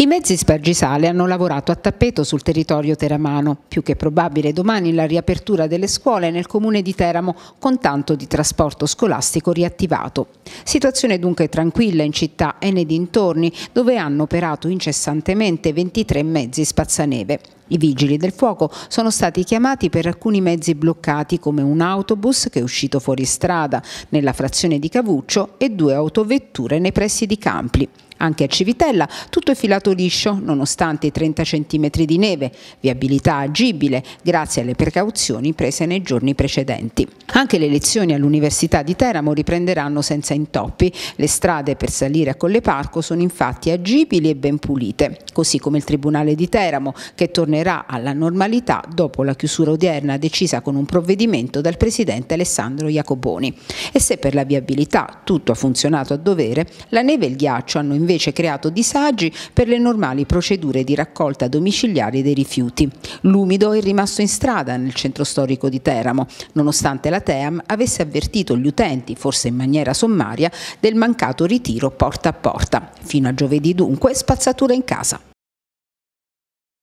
I mezzi spargisale hanno lavorato a tappeto sul territorio teramano, più che probabile domani la riapertura delle scuole nel comune di Teramo con tanto di trasporto scolastico riattivato. Situazione dunque tranquilla in città e nei dintorni dove hanno operato incessantemente 23 mezzi spazzaneve. I vigili del fuoco sono stati chiamati per alcuni mezzi bloccati come un autobus che è uscito fuori strada nella frazione di Cavuccio e due autovetture nei pressi di Campli. Anche a Civitella tutto è filato liscio nonostante i 30 cm di neve, viabilità agibile grazie alle precauzioni prese nei giorni precedenti. Anche le lezioni all'Università di Teramo riprenderanno senza intoppi. Le strade per salire a Colle Parco sono infatti agibili e ben pulite, così come il Tribunale di Teramo che tornerà alla normalità dopo la chiusura odierna decisa con un provvedimento dal Presidente Alessandro Iacoboni. E se per la viabilità tutto ha funzionato a dovere, la neve e il ghiaccio hanno invece invece creato disagi per le normali procedure di raccolta domiciliare dei rifiuti. L'umido è rimasto in strada nel centro storico di Teramo, nonostante la TEAM avesse avvertito gli utenti, forse in maniera sommaria, del mancato ritiro porta a porta. Fino a giovedì dunque spazzatura in casa.